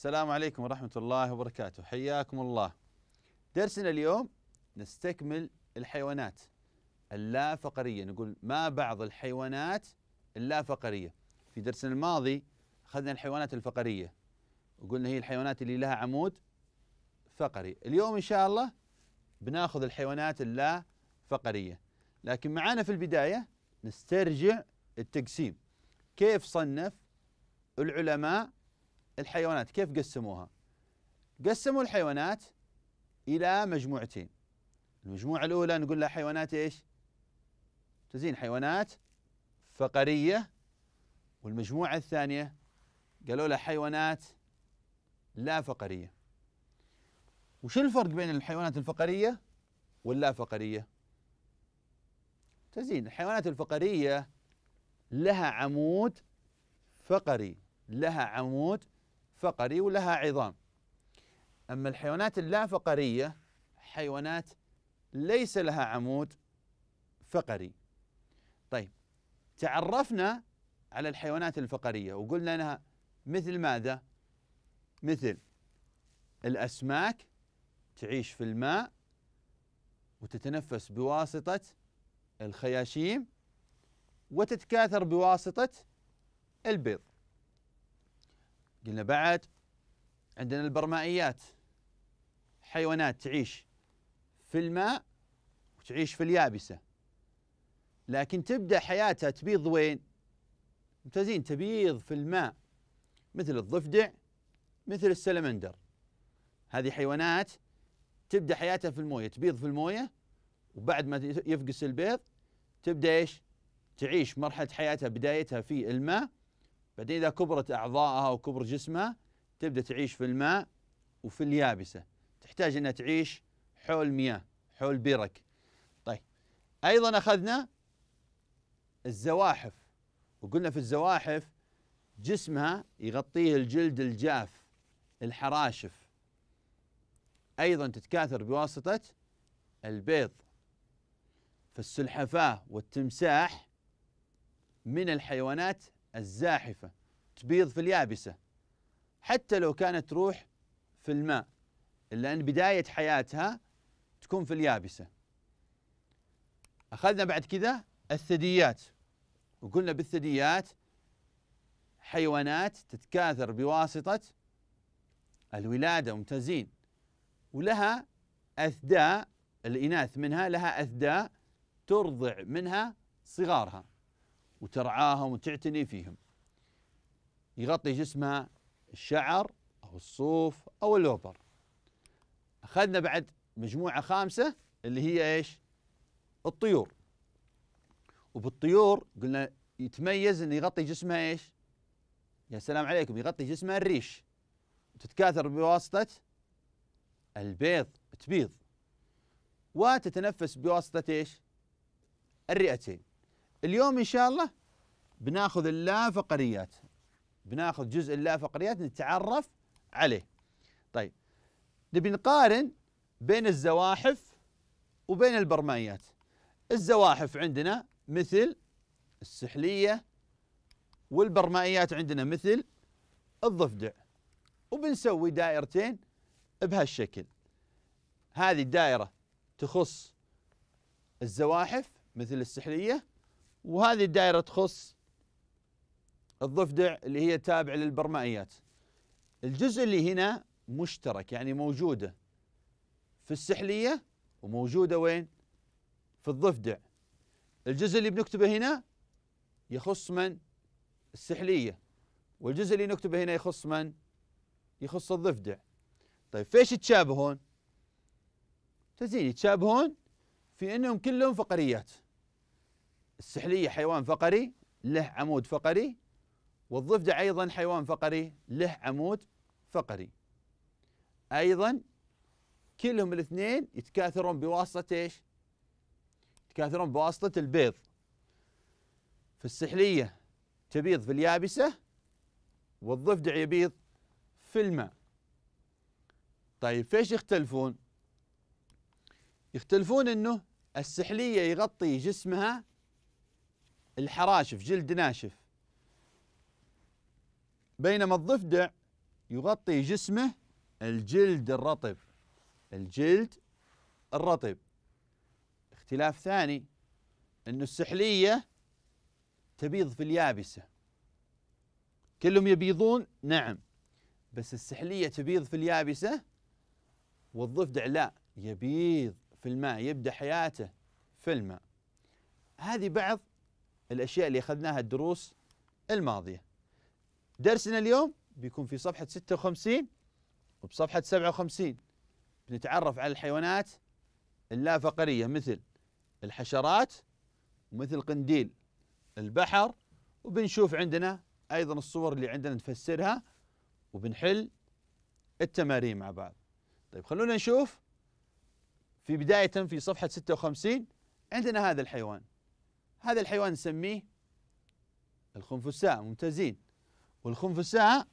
السلام عليكم ورحمة الله وبركاته حياكم الله درسنا اليوم نستكمل الحيوانات اللا فقرية نقول ما بعض الحيوانات اللا فقرية في درسنا الماضي أخذنا الحيوانات الفقرية وقلنا هي الحيوانات اللي لها عمود فقري اليوم إن شاء الله بناخذ الحيوانات اللا فقرية لكن معانا في البداية نسترجع التقسيم كيف صنف العلماء الحيوانات كيف قسموها؟ قسموا الحيوانات إلى مجموعتين المجموعة الأولى نقول لها حيوانات إيش؟ تزين حيوانات فقرية والمجموعة الثانية قالوا لها حيوانات لا فقرية وش الفرق بين الحيوانات الفقرية واللا فقرية؟ تزين الحيوانات الفقرية لها عمود فقري لها عمود فقري ولها عظام أما الحيوانات اللا فقرية حيوانات ليس لها عمود فقري طيب تعرفنا على الحيوانات الفقرية وقلنا أنها مثل ماذا مثل الأسماك تعيش في الماء وتتنفس بواسطة الخياشيم وتتكاثر بواسطة البيض قلنا بعد عندنا البرمائيات حيوانات تعيش في الماء وتعيش في اليابسة لكن تبدأ حياتها تبيض وين؟ ممتازين تبيض في الماء مثل الضفدع مثل السلمندر هذه حيوانات تبدأ حياتها في الموية تبيض في الموية وبعد ما يفقس البيض تبدأ إيش؟ تعيش مرحلة حياتها بدايتها في الماء بعدين إذا كبرت أعضائها وكبر جسمها تبدأ تعيش في الماء وفي اليابسة تحتاج أنها تعيش حول مياه حول برك طيب أيضا أخذنا الزواحف وقلنا في الزواحف جسمها يغطيه الجلد الجاف الحراشف أيضا تتكاثر بواسطة البيض فالسلحفاة والتمساح من الحيوانات الزاحفة تبيض في اليابسة حتى لو كانت تروح في الماء إلا أن بداية حياتها تكون في اليابسة أخذنا بعد كذا الثدييات وقلنا بالثدييات حيوانات تتكاثر بواسطة الولادة ممتازين ولها أثداء الإناث منها لها أثداء ترضع منها صغارها وترعاهم وتعتني فيهم يغطي جسمها الشعر أو الصوف أو اللوبر أخذنا بعد مجموعة خامسة اللي هي إيش الطيور وبالطيور قلنا يتميز أنه يغطي جسمها إيش يا سلام عليكم يغطي جسمها الريش وتتكاثر بواسطة البيض تبيض وتتنفس بواسطة إيش الرئتين اليوم ان شاء الله بناخذ اللا فقريات بناخذ جزء اللا فقريات نتعرف عليه طيب نبي نقارن بين الزواحف وبين البرمائيات الزواحف عندنا مثل السحلية والبرمائيات عندنا مثل الضفدع وبنسوي دائرتين بهالشكل هذه الدائرة تخص الزواحف مثل السحلية وهذه الدائرة تخص الضفدع اللي هي تابع للبرمائيات الجزء اللي هنا مشترك يعني موجودة في السحلية وموجودة وين في الضفدع الجزء اللي بنكتبه هنا يخص من السحلية والجزء اللي نكتبه هنا يخص من يخص الضفدع طيب فيش يتشابهون تزين يتشابهون في انهم كلهم فقريات السحلية حيوان فقري له عمود فقري والضفدع أيضا حيوان فقري له عمود فقري أيضا كلهم الاثنين يتكاثرون بواسطة ايش؟ يتكاثرون بواسطة البيض فالسحلية تبيض في اليابسة والضفدع يبيض في الماء طيب فيش يختلفون؟ يختلفون انه السحلية يغطي جسمها الحراشف جلد ناشف بينما الضفدع يغطي جسمه الجلد الرطب الجلد الرطب اختلاف ثاني أن السحلية تبيض في اليابسة كلهم يبيضون نعم بس السحلية تبيض في اليابسة والضفدع لا يبيض في الماء يبدأ حياته في الماء هذه بعض الأشياء اللي أخذناها الدروس الماضية درسنا اليوم بيكون في صفحة 56 وبصفحة 57 بنتعرف على الحيوانات اللافقريه مثل الحشرات ومثل قنديل البحر وبنشوف عندنا أيضا الصور اللي عندنا نفسرها وبنحل التمارين مع بعض طيب خلونا نشوف في بداية في صفحة 56 عندنا هذا الحيوان هذا الحيوان نسميه الخنفساء ممتازين والخنفساء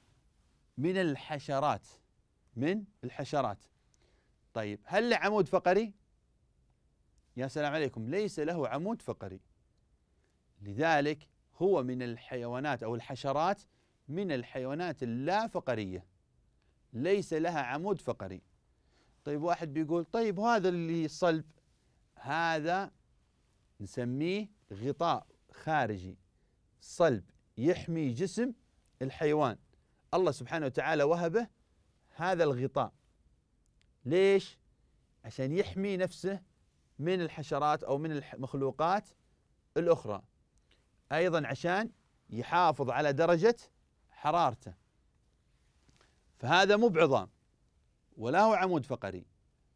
من الحشرات من الحشرات طيب هل له عمود فقري؟ يا سلام عليكم ليس له عمود فقري لذلك هو من الحيوانات أو الحشرات من الحيوانات اللا فقرية ليس لها عمود فقري طيب واحد بيقول طيب وهذا اللي صلب هذا نسميه غطاء خارجي صلب يحمي جسم الحيوان الله سبحانه وتعالى وهبه هذا الغطاء ليش عشان يحمي نفسه من الحشرات او من المخلوقات الاخرى ايضا عشان يحافظ على درجه حرارته فهذا مو بعظام ولا هو عمود فقري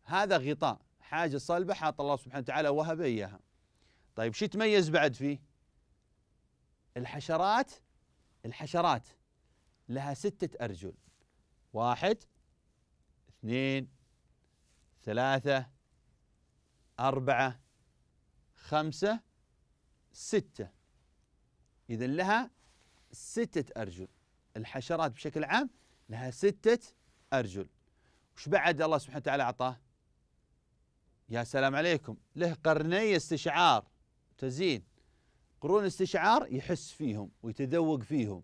هذا غطاء حاجه صلبه حاط الله سبحانه وتعالى وهبه اياها طيب شو يتميز بعد فيه؟ الحشرات الحشرات لها ستة أرجل واحد اثنين ثلاثة أربعة خمسة ستة إذا لها ستة أرجل الحشرات بشكل عام لها ستة أرجل وش بعد الله سبحانه وتعالى أعطاه يا سلام عليكم له قرني استشعار تزيد قرون الاستشعار يحس فيهم ويتذوق فيهم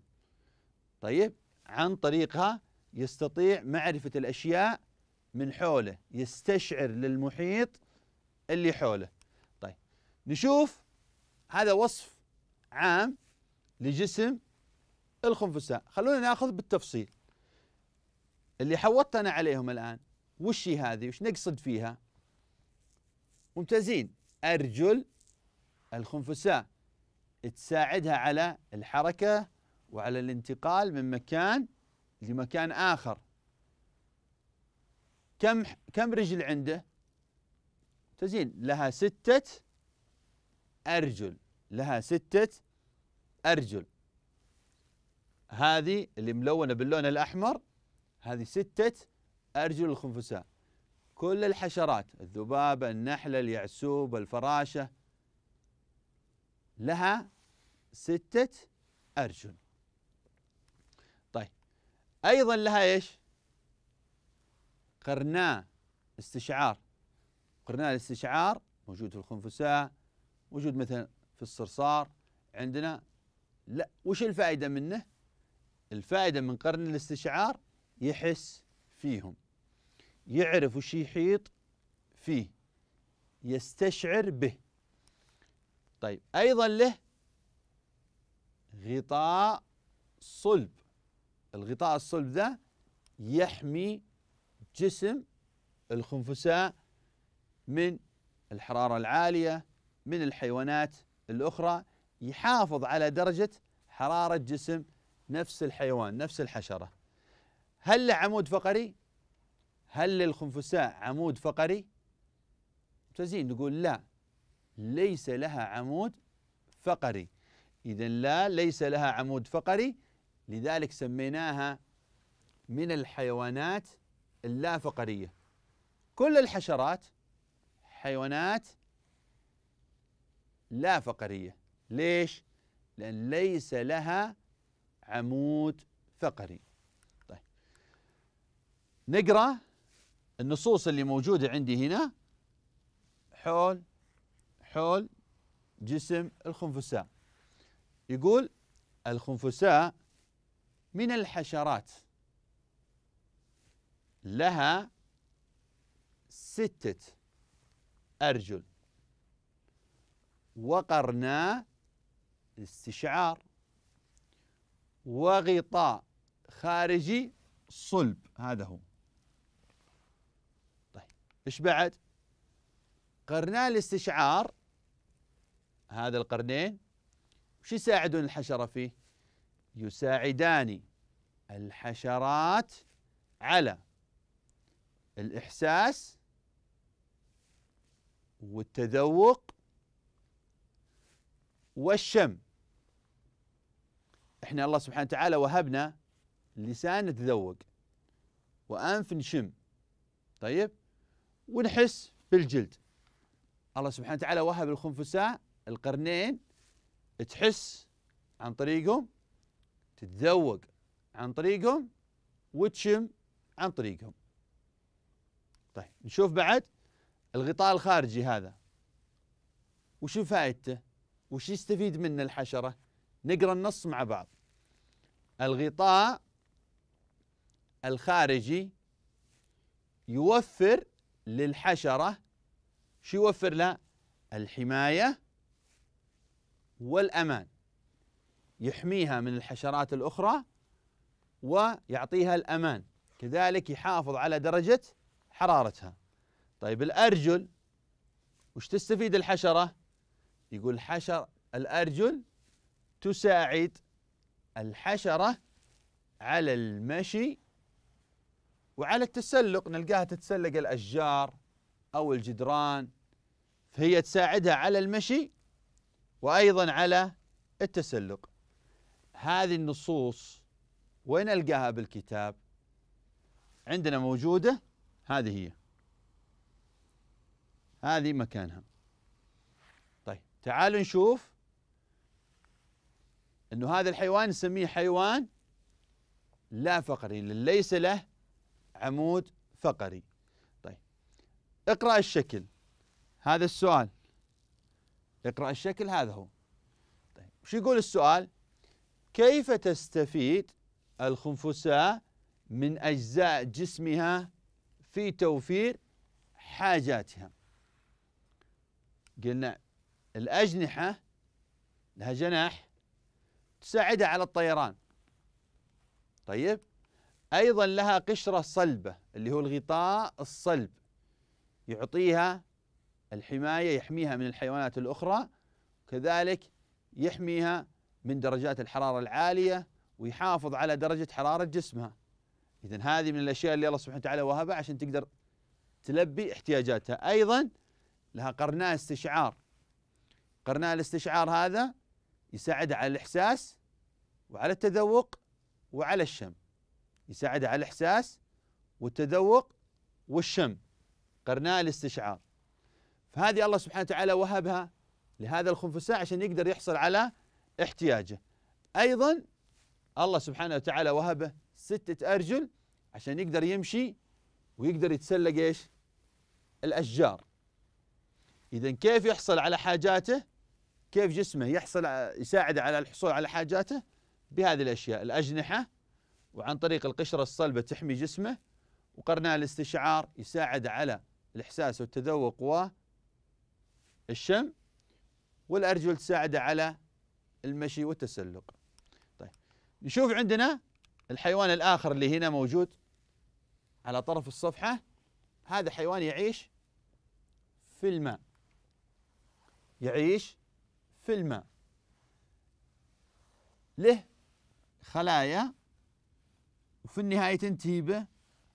طيب عن طريقها يستطيع معرفة الأشياء من حوله يستشعر للمحيط اللي حوله طيب نشوف هذا وصف عام لجسم الخنفساء خلونا ناخذ بالتفصيل اللي حوطنا عليهم الآن وش هذه وش نقصد فيها ممتازين أرجل الخنفساء تساعدها على الحركة وعلى الانتقال من مكان لمكان آخر كم كم رجل عنده؟ تزين لها ستة أرجل لها ستة أرجل هذه اللي ملونة باللون الأحمر هذه ستة أرجل الخنفساء كل الحشرات الذبابة النحلة اليعسوب الفراشة لها ستة أرجل طيب أيضا لها إيش قرناء استشعار قرناء الاستشعار موجود في الخنفساء موجود مثلا في الصرصار عندنا لا وش الفائدة منه الفائدة من قرن الاستشعار يحس فيهم يعرف وش يحيط فيه يستشعر به طيب أيضا له غطاء صلب الغطاء الصلب ذا يحمي جسم الخنفساء من الحرارة العالية من الحيوانات الأخرى يحافظ على درجة حرارة جسم نفس الحيوان نفس الحشرة هل له عمود فقري؟ هل للخنفساء عمود فقري؟ تزين نقول لا ليس لها عمود فقري إذا لا ليس لها عمود فقري لذلك سميناها من الحيوانات اللا فقرية كل الحشرات حيوانات لا فقرية ليش؟ لأن ليس لها عمود فقري طيب. نقرأ النصوص اللي موجودة عندي هنا حول حول جسم الخنفساء يقول الخنفساء من الحشرات لها ستة أرجل وقرناء استشعار وغطاء خارجي صلب هذا هو طيب ايش بعد؟ قرناء الاستشعار هذا القرنين وش يساعدون الحشرة فيه يساعدان الحشرات على الإحساس والتذوق والشم احنا الله سبحانه وتعالى وهبنا لسان نتذوق وانف نشم طيب ونحس بالجلد الله سبحانه وتعالى وهب الخنفساء القرنين تحس عن طريقهم تتذوق عن طريقهم وتشم عن طريقهم طيب نشوف بعد الغطاء الخارجي هذا وش فائدته وش يستفيد منه الحشرة نقرأ النص مع بعض الغطاء الخارجي يوفر للحشرة شو يوفر لها الحماية والأمان يحميها من الحشرات الأخرى ويعطيها الأمان كذلك يحافظ على درجة حرارتها طيب الأرجل وش تستفيد الحشرة يقول حشر الأرجل تساعد الحشرة على المشي وعلى التسلق نلقاها تتسلق الأشجار أو الجدران فهي تساعدها على المشي وأيضا على التسلق هذه النصوص وين ألقاها بالكتاب عندنا موجودة هذه هي هذه مكانها طيب تعالوا نشوف أنه هذا الحيوان نسميه حيوان لا فقري ليس له عمود فقري طيب اقرأ الشكل هذا السؤال اقرأ الشكل هذا هو طيب شو يقول السؤال كيف تستفيد الخنفساء من أجزاء جسمها في توفير حاجاتها قلنا الأجنحة لها جناح تساعدها على الطيران طيب أيضا لها قشرة صلبة اللي هو الغطاء الصلب يعطيها الحماية يحميها من الحيوانات الأخرى كذلك يحميها من درجات الحرارة العالية ويحافظ على درجة حرارة جسمها إذا هذه من الأشياء اللي الله سبحانه وتعالى وهبها عشان تقدر تلبي احتياجاتها أيضا لها قرناء استشعار قرناء الاستشعار هذا يساعد على الإحساس وعلى التذوق وعلى الشم يساعد على الإحساس والتذوق والشم قرناء الاستشعار فهذه الله سبحانه وتعالى وهبها لهذا الخنفساء عشان يقدر يحصل على احتياجه أيضا الله سبحانه وتعالى وهبه ستة أرجل عشان يقدر يمشي ويقدر يتسلق ايش؟ الأشجار إذا كيف يحصل على حاجاته؟ كيف جسمه يحصل يساعد على الحصول على حاجاته؟ بهذه الأشياء الأجنحة وعن طريق القشرة الصلبة تحمي جسمه وقرناء الاستشعار يساعد على الإحساس والتذوق الشم والأرجل تساعده على المشي والتسلق طيب نشوف عندنا الحيوان الآخر اللي هنا موجود على طرف الصفحة هذا حيوان يعيش في الماء يعيش في الماء له خلايا وفي النهاية تنتهي به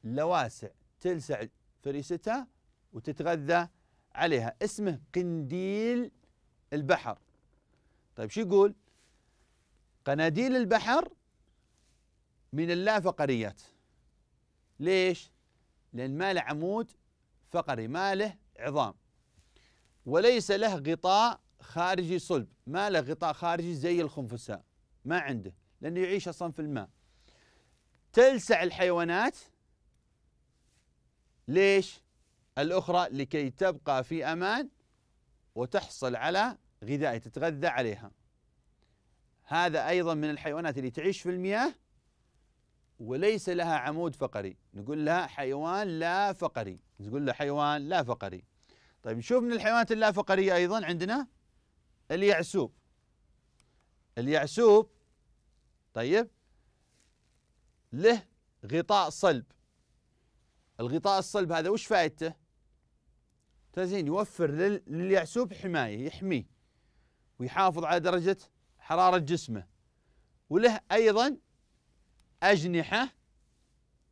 لواسع تلسع فريستها وتتغذى عليها اسمه قنديل البحر طيب شو يقول قناديل البحر من اللا فقريات ليش لأن ما له عمود فقري ما له عظام وليس له غطاء خارجي صلب ما له غطاء خارجي زي الخنفساء ما عنده لأنه يعيش أصلا في الماء تلسع الحيوانات ليش الأخرى لكي تبقى في أمان وتحصل على غذاء تتغذى عليها هذا أيضا من الحيوانات اللي تعيش في المياه وليس لها عمود فقري نقول لها حيوان لا فقري نقول له حيوان لا فقري طيب نشوف من الحيوانات اللا فقرية أيضا عندنا اليعسوب اليعسوب طيب له غطاء صلب الغطاء الصلب هذا وش فائدته زين يوفر لليعسوب حمايه يحميه ويحافظ على درجه حراره جسمه وله ايضا اجنحه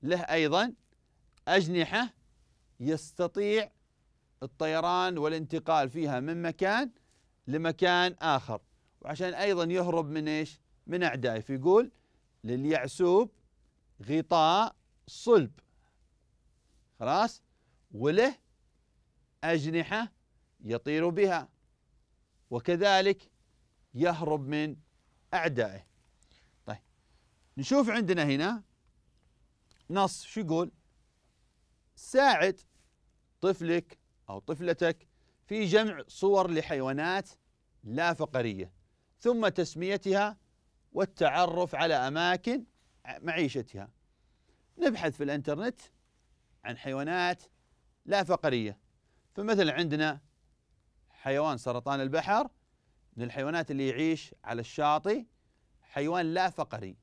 له ايضا اجنحه يستطيع الطيران والانتقال فيها من مكان لمكان اخر وعشان ايضا يهرب من ايش؟ من اعدائه فيقول لليعسوب غطاء صلب خلاص وله أجنحة يطير بها وكذلك يهرب من أعدائه طيب نشوف عندنا هنا نص شو يقول ساعد طفلك أو طفلتك في جمع صور لحيوانات لا فقرية ثم تسميتها والتعرف على أماكن معيشتها نبحث في الانترنت عن حيوانات لا فقرية فمثلا عندنا حيوان سرطان البحر من الحيوانات اللي يعيش على الشاطئ حيوان لا فقري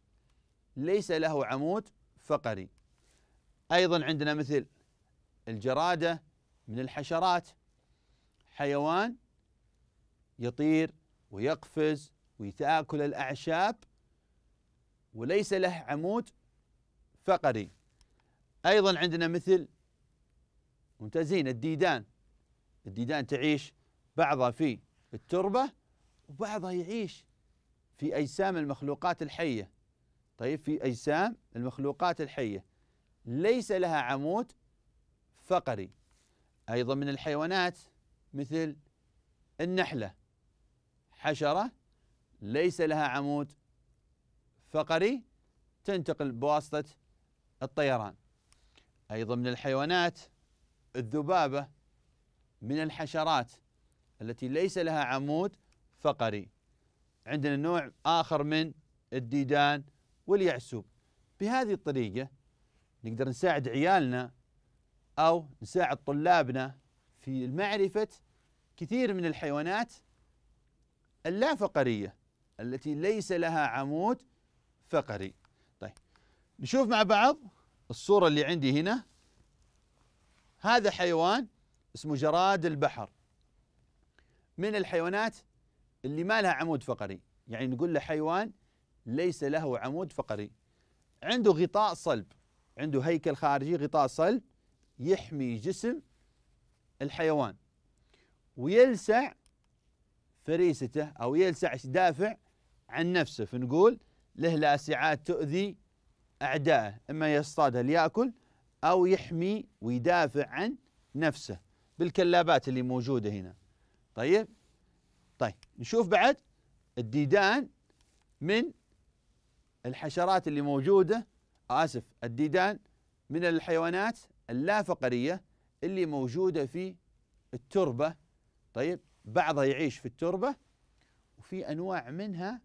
ليس له عمود فقري ايضا عندنا مثل الجراده من الحشرات حيوان يطير ويقفز ويتاكل الاعشاب وليس له عمود فقري ايضا عندنا مثل ممتازين الديدان الديدان تعيش بعضها في التربة وبعضها يعيش في أجسام المخلوقات الحية طيب في أجسام المخلوقات الحية ليس لها عمود فقري أيضا من الحيوانات مثل النحلة حشرة ليس لها عمود فقري تنتقل بواسطة الطيران أيضا من الحيوانات الذبابة من الحشرات التي ليس لها عمود فقري عندنا نوع آخر من الديدان واليعسوب بهذه الطريقة نقدر نساعد عيالنا أو نساعد طلابنا في معرفة كثير من الحيوانات اللا فقرية التي ليس لها عمود فقري طيب نشوف مع بعض الصورة اللي عندي هنا هذا حيوان اسمه جراد البحر من الحيوانات اللي ما لها عمود فقري يعني نقول له حيوان ليس له عمود فقري عنده غطاء صلب عنده هيكل خارجي غطاء صلب يحمي جسم الحيوان ويلسع فريسته او يلسع دافع عن نفسه فنقول له لاسعات تؤذي اعدائه اما يصطادها لياكل او يحمي ويدافع عن نفسه بالكلابات اللي موجوده هنا طيب طيب نشوف بعد الديدان من الحشرات اللي موجوده اسف الديدان من الحيوانات اللافقريه اللي موجوده في التربه طيب بعضها يعيش في التربه وفي انواع منها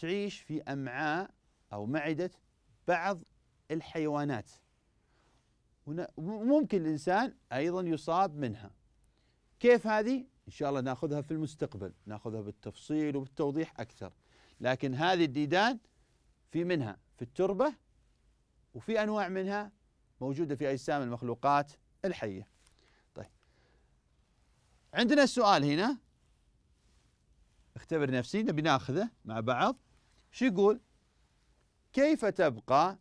تعيش في امعاء او معده بعض الحيوانات هنا ممكن الإنسان أيضا يصاب منها كيف هذه؟ إن شاء الله ناخذها في المستقبل ناخذها بالتفصيل وبالتوضيح أكثر لكن هذه الديدان في منها في التربة وفي أنواع منها موجودة في أجسام المخلوقات الحية طيب عندنا السؤال هنا اختبر نفسي نبي ناخذه مع بعض شو يقول كيف تبقى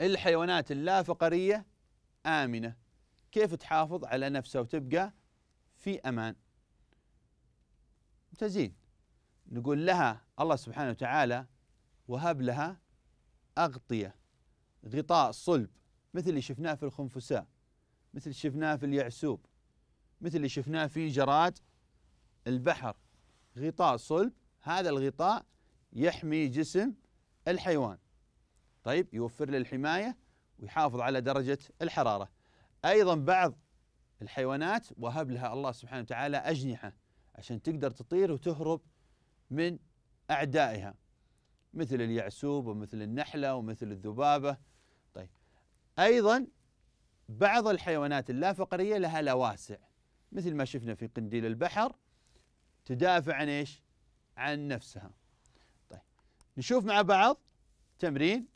الحيوانات اللافقريه آمنة كيف تحافظ على نفسها وتبقى في أمان ممتازين نقول لها الله سبحانه وتعالى وهب لها أغطية غطاء صلب مثل اللي شفناه في الخنفساء مثل اللي شفناه في اليعسوب مثل اللي شفناه في جراد البحر غطاء صلب هذا الغطاء يحمي جسم الحيوان طيب يوفر له الحمايه ويحافظ على درجة الحرارة أيضا بعض الحيوانات وهب لها الله سبحانه وتعالى أجنحة عشان تقدر تطير وتهرب من أعدائها مثل اليعسوب ومثل النحلة ومثل الذبابة طيب أيضا بعض الحيوانات اللا فقرية لها لواسع مثل ما شفنا في قنديل البحر تدافع عن ايش؟ عن نفسها. طيب نشوف مع بعض تمرين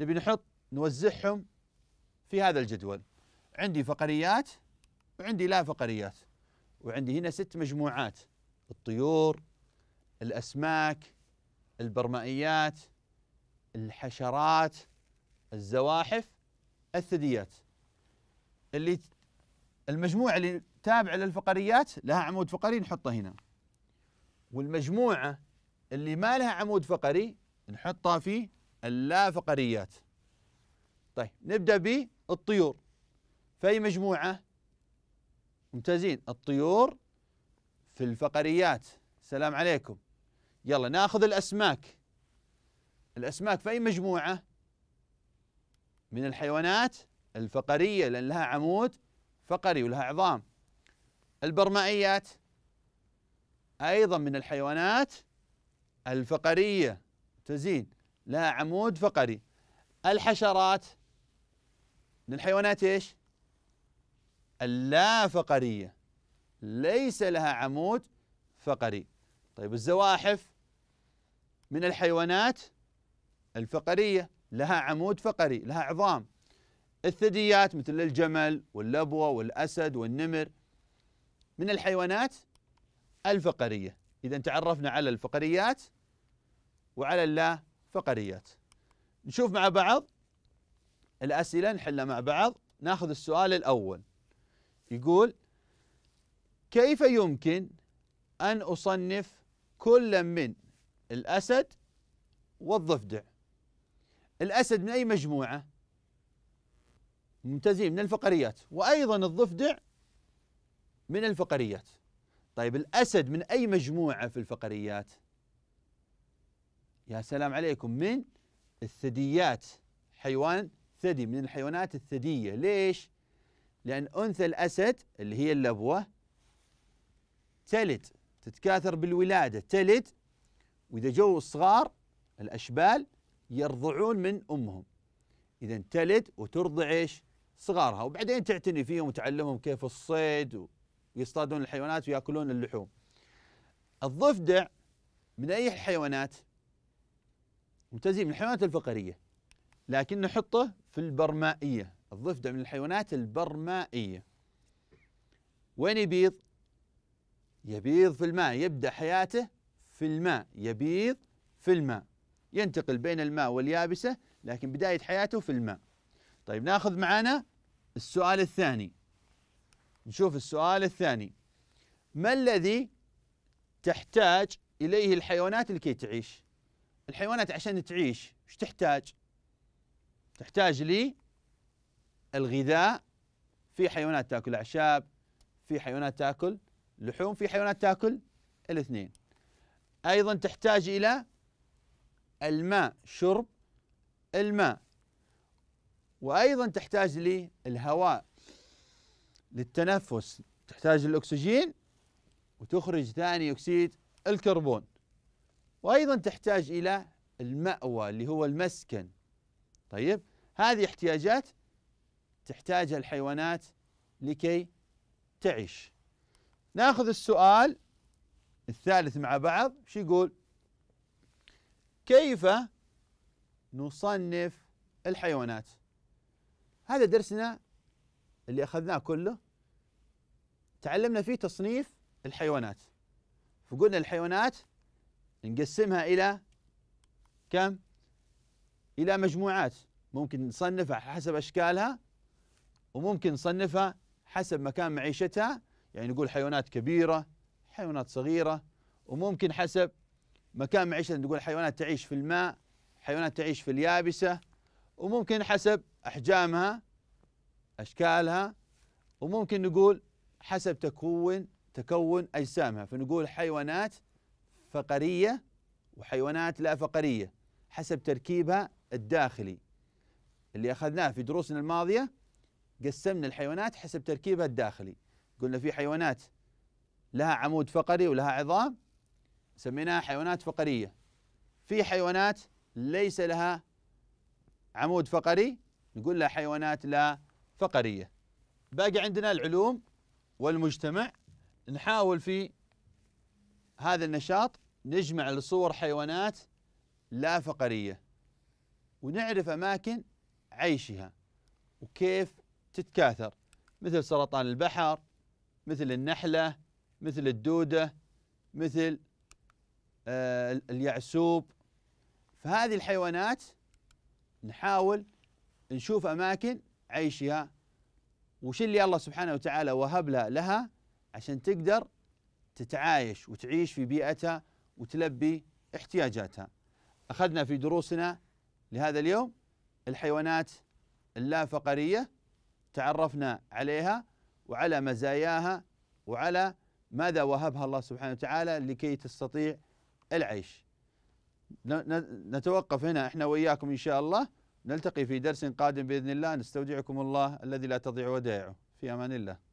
نبي نحط نوزعهم في هذا الجدول عندي فقريات وعندي لا فقريات وعندي هنا ست مجموعات الطيور الأسماك البرمائيات الحشرات الزواحف الثدييات اللي المجموعة اللي تابعة للفقريات لها عمود فقري نحطه هنا والمجموعة اللي ما لها عمود فقري نحطها في اللا فقريات طيب نبدأ بالطيور اي مجموعة ممتازين الطيور في الفقريات سلام عليكم يلا ناخذ الأسماك الأسماك في أي مجموعة من الحيوانات الفقرية لأن لها عمود فقري ولها عظام البرمائيات أيضا من الحيوانات الفقرية تزين لها عمود فقري الحشرات للحيوانات ايش؟ اللا فقرية ليس لها عمود فقري طيب الزواحف من الحيوانات الفقرية لها عمود فقري لها عظام الثدييات مثل الجمل واللبوة والأسد والنمر من الحيوانات الفقرية إذا تعرفنا على الفقريات وعلى اللا فقريات نشوف مع بعض الأسئلة نحلها مع بعض ناخذ السؤال الأول يقول كيف يمكن أن أصنف كل من الأسد والضفدع الأسد من أي مجموعة ممتازين من الفقريات وأيضا الضفدع من الفقريات طيب الأسد من أي مجموعة في الفقريات يا سلام عليكم من الثدييات حيوان الثدي من الحيوانات الثدية ليش؟ لأن أنثى الأسد اللي هي اللبوة تلد تتكاثر بالولادة تلد وإذا جو الصغار الأشبال يرضعون من أمهم إذا تلد وترضع إيش؟ صغارها وبعدين تعتني فيهم وتعلمهم كيف الصيد ويصطادون الحيوانات وياكلون اللحوم الضفدع من أي حيوانات ممتازين من الحيوانات الفقرية لكن نحطه في البرمائية الضفدع من الحيوانات البرمائية وين يبيض؟ يبيض في الماء يبدأ حياته في الماء يبيض في الماء ينتقل بين الماء واليابسة لكن بداية حياته في الماء طيب ناخذ معنا السؤال الثاني نشوف السؤال الثاني ما الذي تحتاج إليه الحيوانات لكي تعيش الحيوانات عشان تعيش ايش تحتاج تحتاج للغذاء في حيوانات تاكل اعشاب في حيوانات تاكل لحوم في حيوانات تاكل الاثنين ايضا تحتاج الى الماء شرب الماء وايضا تحتاج للهواء للتنفس تحتاج الاكسجين وتخرج ثاني اكسيد الكربون وايضا تحتاج الى المأوى اللي هو المسكن طيب هذه احتياجات تحتاجها الحيوانات لكي تعيش ناخذ السؤال الثالث مع بعض شو يقول كيف نصنف الحيوانات هذا درسنا اللي اخذناه كله تعلمنا فيه تصنيف الحيوانات فقلنا الحيوانات نقسمها الى كم إلى مجموعات ممكن نصنفها حسب أشكالها وممكن نصنفها حسب مكان معيشتها يعني نقول حيوانات كبيرة حيوانات صغيرة وممكن حسب مكان معيشتها نقول حيوانات تعيش في الماء حيوانات تعيش في اليابسة وممكن حسب أحجامها أشكالها وممكن نقول حسب تكون تكون أجسامها فنقول حيوانات فقرية وحيوانات لا فقرية حسب تركيبها الداخلي اللي اخذناه في دروسنا الماضيه قسمنا الحيوانات حسب تركيبها الداخلي قلنا في حيوانات لها عمود فقري ولها عظام سميناها حيوانات فقريه في حيوانات ليس لها عمود فقري نقول لها حيوانات لا فقريه باقي عندنا العلوم والمجتمع نحاول في هذا النشاط نجمع لصور حيوانات لا فقريه ونعرف أماكن عيشها وكيف تتكاثر مثل سرطان البحر مثل النحلة مثل الدودة مثل آه اليعسوب فهذه الحيوانات نحاول نشوف أماكن عيشها وش اللي الله سبحانه وتعالى وهب لها لها عشان تقدر تتعايش وتعيش في بيئتها وتلبي احتياجاتها أخذنا في دروسنا لهذا اليوم الحيوانات اللا فقرية تعرفنا عليها وعلى مزاياها وعلى ماذا وهبها الله سبحانه وتعالى لكي تستطيع العيش نتوقف هنا احنا وإياكم إن شاء الله نلتقي في درس قادم بإذن الله نستودعكم الله الذي لا تضيع ودائعه في أمان الله